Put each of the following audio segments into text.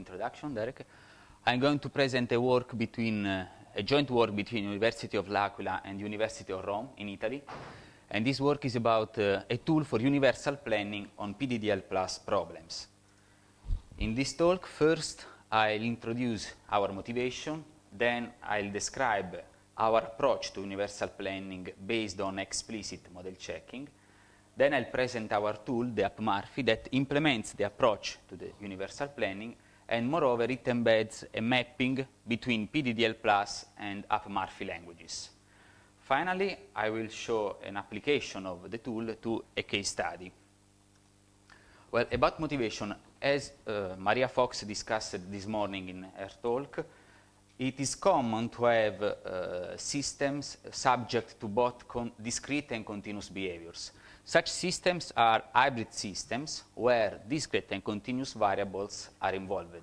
introduction, Derek. I'm going to present a work between, uh, a joint work between University of L'Aquila and University of Rome in Italy. And this work is about uh, a tool for universal planning on PDDL plus problems. In this talk, first I'll introduce our motivation, then I'll describe our approach to universal planning based on explicit model checking. Then I'll present our tool, the AppMurphy, that implements the approach to the universal planning and moreover it embeds a mapping between PDDL Plus and AppMurphy languages. Finally, I will show an application of the tool to a case study. Well, about motivation, as uh, Maria Fox discussed this morning in her talk, it is common to have uh, systems subject to both discrete and continuous behaviors. Such systems are hybrid systems where discrete and continuous variables are involved.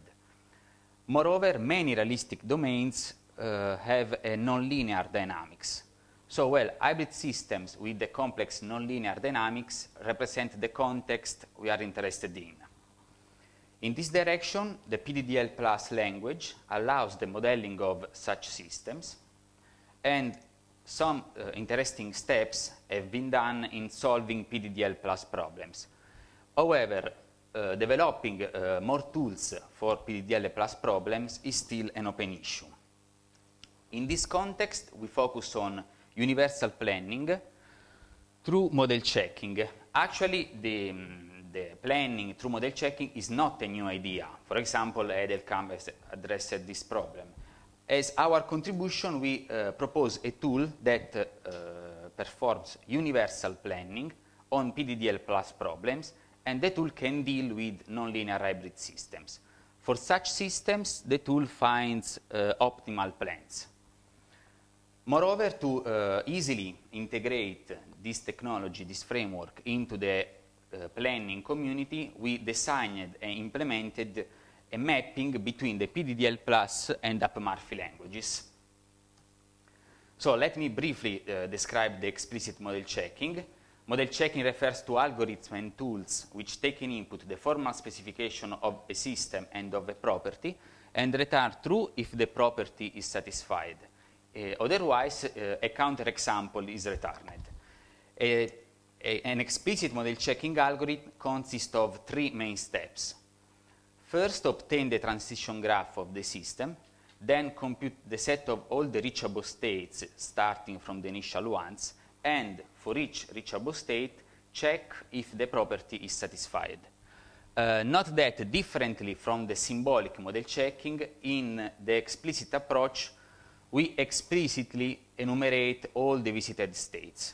Moreover, many realistic domains uh, have a nonlinear dynamics. So, well, hybrid systems with the complex nonlinear dynamics represent the context we are interested in. In this direction, the PDDL Plus language allows the modeling of such systems, and some uh, interesting steps have been done in solving PDDL Plus problems. However, uh, developing uh, more tools for PDDL Plus problems is still an open issue. In this context, we focus on universal planning through model checking. Actually, the um, the planning through model checking is not a new idea. For example, Edelkamp has addressed this problem. As our contribution, we uh, propose a tool that uh, uh performs universal planning on PDDL plus problems, and the tool can deal with nonlinear hybrid systems. For such systems, the tool finds uh, optimal plans. Moreover, to uh, easily integrate this technology, this framework, into the Eh, planning community, we designed and implemented a mapping between the PDDL plus and UpMurphy languages. So let me briefly uh, describe the explicit model checking. Model checking refers to algorithms and tools which take in input the formal specification of a system and of a property and return true if the property is satisfied. Uh, otherwise, uh, a counterexample is returned a, an explicit model checking algorithm consists of three main steps. First, obtain the transition graph of the system, then compute the set of all the reachable states starting from the initial ones, and for each reachable state, check if the property is satisfied. Uh, not that differently from the symbolic model checking, in the explicit approach, we explicitly enumerate all the visited states.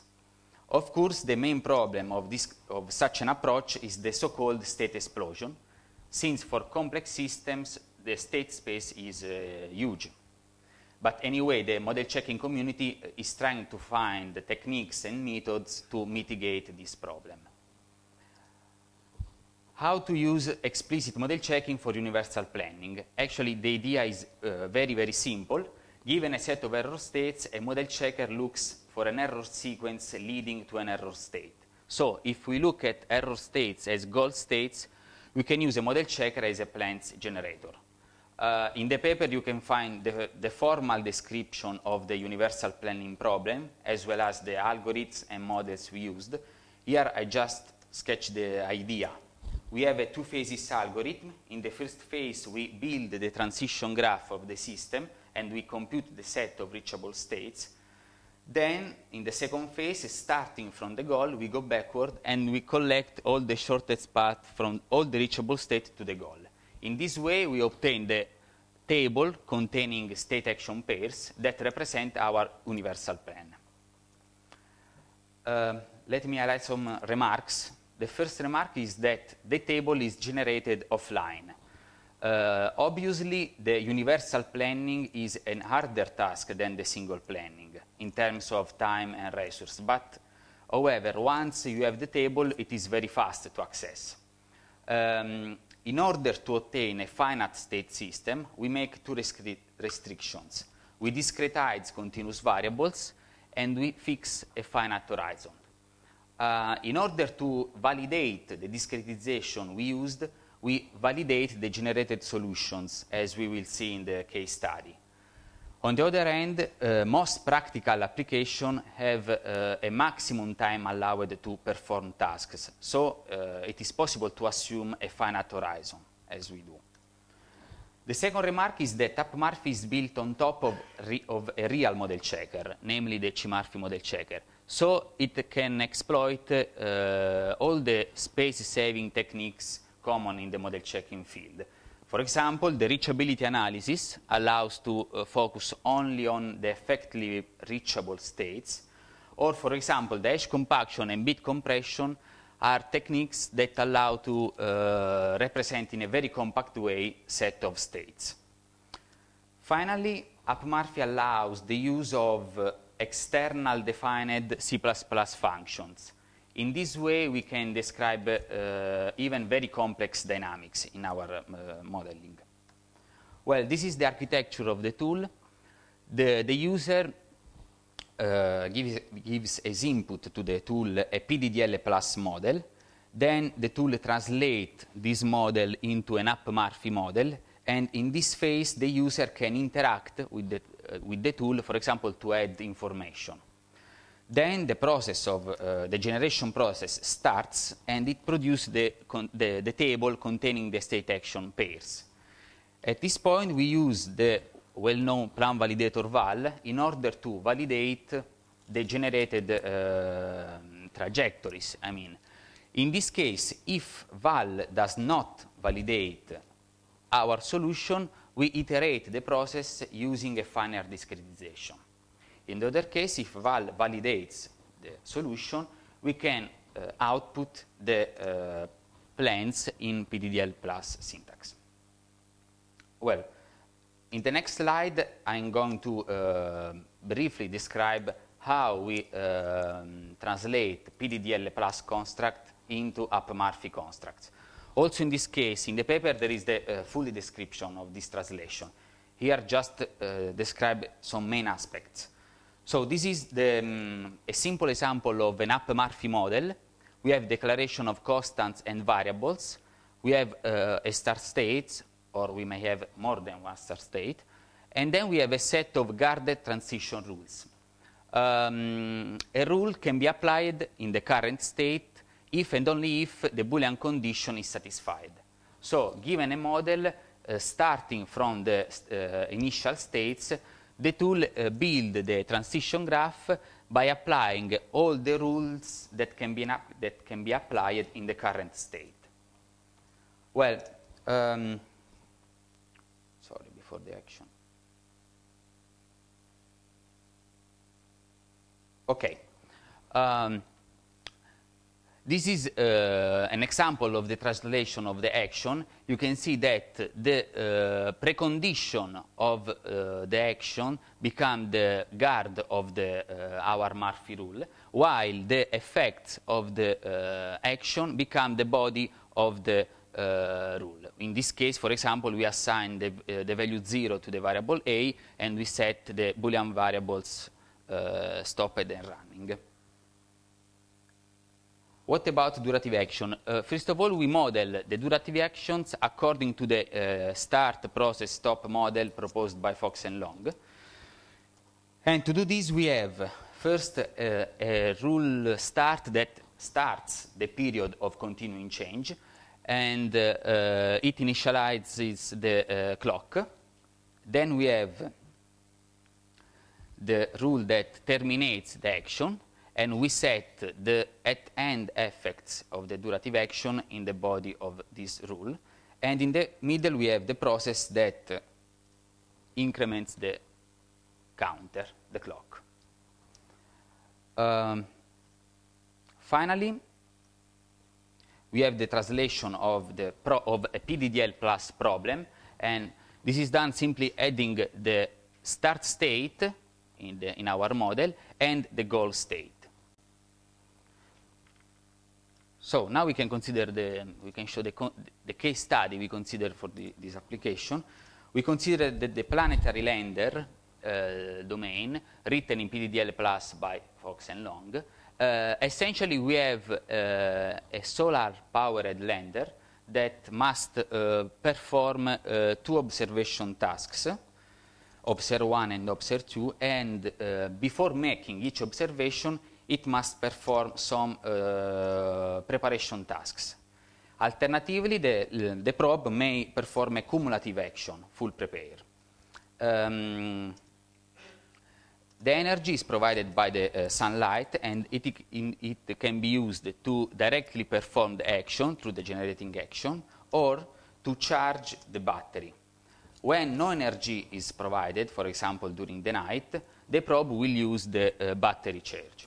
Of course, the main problem of, this, of such an approach is the so-called state explosion, since for complex systems, the state space is uh, huge. But anyway, the model checking community uh, is trying to find techniques and methods to mitigate this problem. How to use explicit model checking for universal planning? Actually, the idea is uh, very, very simple. Given a set of error states, a model checker looks for an error sequence leading to an error state. So if we look at error states as goal states, we can use a model checker as a plans generator. Uh, in the paper, you can find the, the, formal description of the universal planning problem, as well as the algorithms and models we used. Here, I just sketch the idea. We have a two phases algorithm. In the first phase, we build the transition graph of the system, and we compute the set of reachable states. Then, in the second phase, starting from the goal, we go backward and we collect all the shortest path from all the reachable state to the goal. In this way, we obtain the table containing state action pairs that represent our universal plan. Uh, let me highlight some remarks. The first remark is that the table is generated offline. Uh, obviously, the universal planning is an harder task than the single planning in terms of time and resources, But however, once you have the table, it is very fast to access. Um, in order to obtain a finite state system, we make two restrictions. We discretize continuous variables and we fix a finite horizon. Uh, in order to validate the discretization we used, we validate the generated solutions, as we will see in the case study. On the other hand, uh, most practical applications have uh, a maximum time allowed to perform tasks, so uh, it is possible to assume a finite horizon, as we do. The second remark is that AppMurphy is built on top of, re of a real model checker, namely the CMurphy model checker, so it can exploit uh, all the space-saving techniques common in the model checking field. For example, the reachability analysis allows to uh, focus only on the effectively reachable states, or for example, the hash compaction and bit compression are techniques that allow to uh, represent in a very compact way set of states. Finally, AppMurphy allows the use of uh, external defined C++ functions in this way, we can describe uh, even very complex dynamics in our uh, modeling. Well, this is the architecture of the tool. The, the user uh, gives, gives as input to the tool a PDDL plus model. Then the tool translates this model into an AppMurphy model. And in this phase, the user can interact with the, uh, with the tool, for example, to add information. Then the process of uh, the generation process starts and it produces the, the, the, table containing the state action pairs. At this point, we use the well-known plan validator val in order to validate the generated uh, trajectories, I mean. In this case, if val does not validate our solution, we iterate the process using a finer discretization. In the other case, if val validates the solution, we can uh, output the uh, plans in PDDL plus syntax. Well, in the next slide, I'm going to uh, briefly describe how we um, translate PDDL plus construct into upmurphy constructs. Also in this case, in the paper, there is the uh, full description of this translation. Here, just uh, describe some main aspects. So this is the, um, a simple example of an up-Murphy model. We have declaration of constants and variables. We have uh, a star state, or we may have more than one star state. And then we have a set of guarded transition rules. Um, a rule can be applied in the current state if and only if the Boolean condition is satisfied. So given a model, uh, starting from the uh, initial states, the tool uh, builds the transition graph by applying all the rules that can be, that can be applied in the current state. Well, um, sorry, before the action. Okay. Um, this is uh, an example of the translation of the action. You can see that the uh, precondition of uh, the action become the guard of the, uh, our Murphy rule, while the effect of the uh, action become the body of the uh, rule. In this case, for example, we assign the, the, value 0 to the variable a, and we set the Boolean variables stopped and running. What about durative action? Uh, first of all, we model the durative actions according to the uh, start, process, stop model proposed by Fox and Long. And to do this, we have first uh, a rule start that starts the period of continuing change, and uh, uh, it initializes the uh, clock. Then we have the rule that terminates the action, and we set the at-end effects of the durative action in the body of this rule. And in the middle, we have the process that increments the counter, the clock. Um, finally, we have the translation of, the of a PDDL plus problem, and this is done simply adding the start state in, the, in our model and the goal state. So now we can consider the, we can show the, the case study we consider for the, this application. We consider that the planetary lander uh, domain written in PDDL plus by Fox and Long. Uh, essentially, we have uh, a solar-powered lander that must uh, perform uh, two observation tasks, observe 1 and observe 2, and uh, before making each observation, it must perform some uh, preparation tasks. Alternatively, the, the, probe may perform a cumulative action, full prepare. Um, the energy is provided by the uh, sunlight and it, in, it, can be used to directly perform the action through the generating action or to charge the battery. When no energy is provided, for example during the night, the probe will use the uh, battery charge.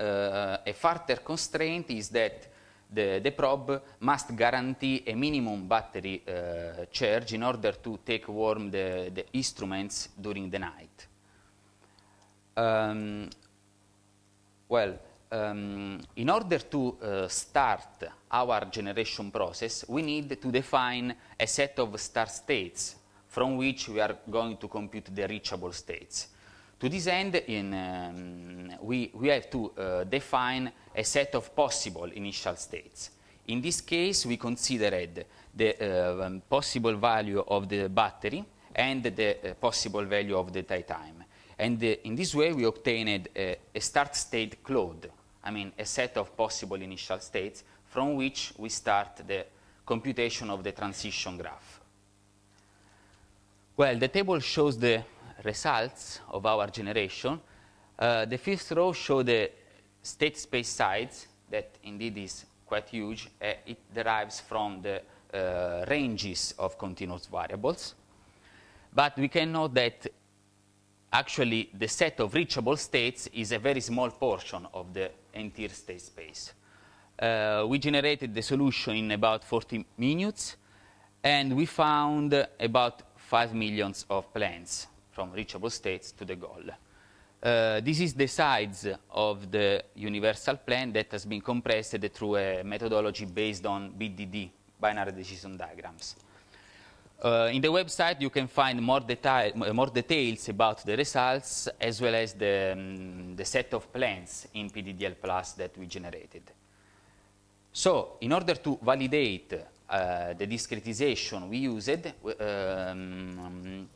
Eh, eh, a further constraint is that the, the, probe must guarantee a minimum battery uh, charge in order to take warm the, the instruments during the night. Um, well, um, in order to uh, start our generation process, we need to define a set of star states from which we are going to compute the reachable states. To this end, in, um, we, we have to uh, define a set of possible initial states. In this case, we considered the uh, um, possible value of the battery and the uh, possible value of the tie time. And uh, in this way, we obtained a, a start state cloud, I mean, a set of possible initial states from which we start the computation of the transition graph. Well, the table shows the results of our generation, uh, the first row shows the state space size that indeed is quite huge. Uh, it derives from the uh, ranges of continuous variables. But we can note that actually the set of reachable states is a very small portion of the entire state space. Uh, we generated the solution in about 40 minutes, and we found about 5 millions of plants from reachable states to the goal. Uh, this is the size of the universal plan that has been compressed through a methodology based on BDD, binary decision diagrams. Uh, in the website, you can find more, detail, uh, more details about the results as well as the, um, the set of plans in PDDL Plus that we generated. So, in order to validate uh, the discretization we used, um,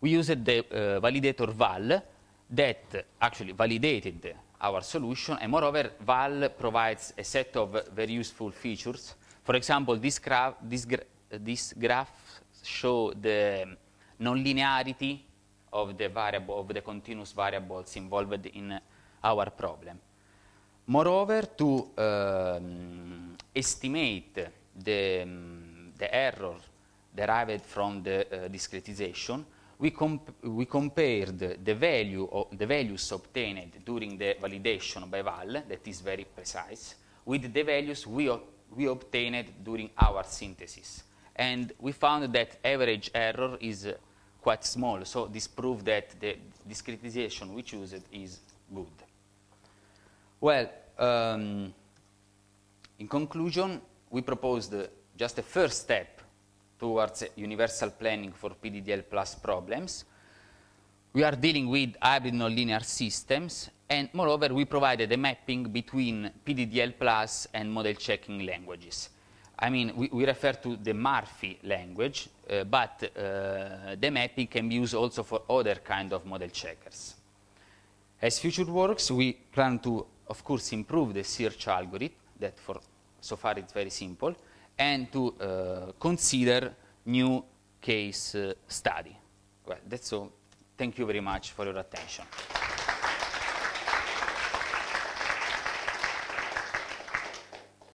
we used the uh, validator val that actually validated our solution. And moreover, val provides a set of very useful features. For example, this, graph, this, gra this graph show the nonlinearity of the variable of the continuous variables involved in our problem. Moreover, to um, estimate the, um, the error derived from the uh, discretization, we, comp we compared the, value of the values obtained during the validation by VAL, that is very precise, with the values we, we obtained during our synthesis. And we found that average error is uh, quite small, so this proves that the discretization we chose is good. Well, um, in conclusion, we proposed uh, just a first step towards universal planning for PDDL plus problems. We are dealing with hybrid nonlinear systems, and moreover, we provided a mapping between PDDL plus and model checking languages. I mean, we, we refer to the Murphy language, uh, but uh, the mapping can be used also for other kind of model checkers. As future works, we plan to, of course, improve the search algorithm, that for so far it's very simple, and to uh, consider new case uh, study. Well, that's all. Thank you very much for your attention.